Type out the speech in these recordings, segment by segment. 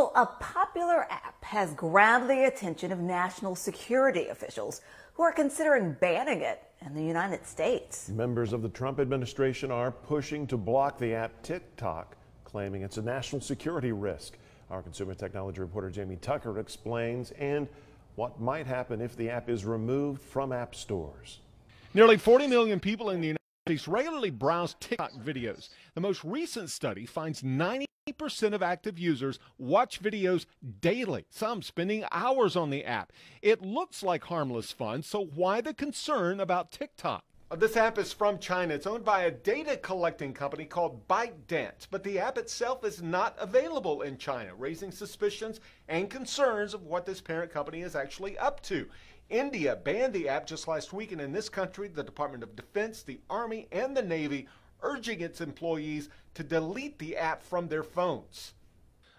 Well, a popular app has grabbed the attention of national security officials who are considering banning it in the United States. Members of the Trump administration are pushing to block the app TikTok, claiming it's a national security risk. Our consumer technology reporter Jamie Tucker explains and what might happen if the app is removed from app stores. Nearly 40 million people in the United these regularly browse TikTok videos. The most recent study finds 90 percent of active users watch videos daily, some spending hours on the app. It looks like harmless fun, so why the concern about TikTok? Uh, this app is from China. It's owned by a data collecting company called ByteDance, but the app itself is not available in China, raising suspicions and concerns of what this parent company is actually up to. India banned the app just last week, and in this country, the Department of Defense, the Army, and the Navy urging its employees to delete the app from their phones.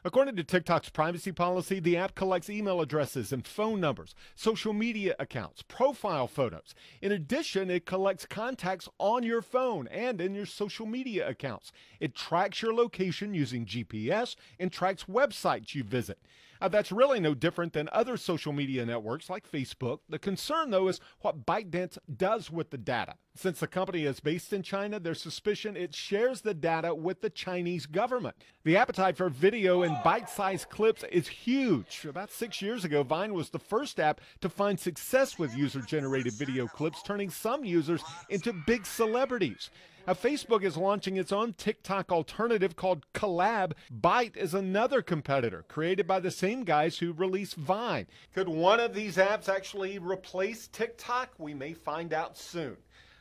According to TikTok's privacy policy, the app collects email addresses and phone numbers, social media accounts, profile photos. In addition, it collects contacts on your phone and in your social media accounts. It tracks your location using GPS and tracks websites you visit. Uh, that's really no different than other social media networks like Facebook. The concern, though, is what ByteDance does with the data. Since the company is based in China, there's suspicion it shares the data with the Chinese government. The appetite for video and bite sized clips is huge. About six years ago, Vine was the first app to find success with user generated video clips, turning some users into big celebrities. Now, Facebook is launching its own TikTok alternative called Collab. Byte is another competitor created by the same guys who released Vine. Could one of these apps actually replace TikTok? We may find out soon.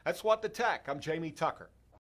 That's What the Tech. I'm Jamie Tucker.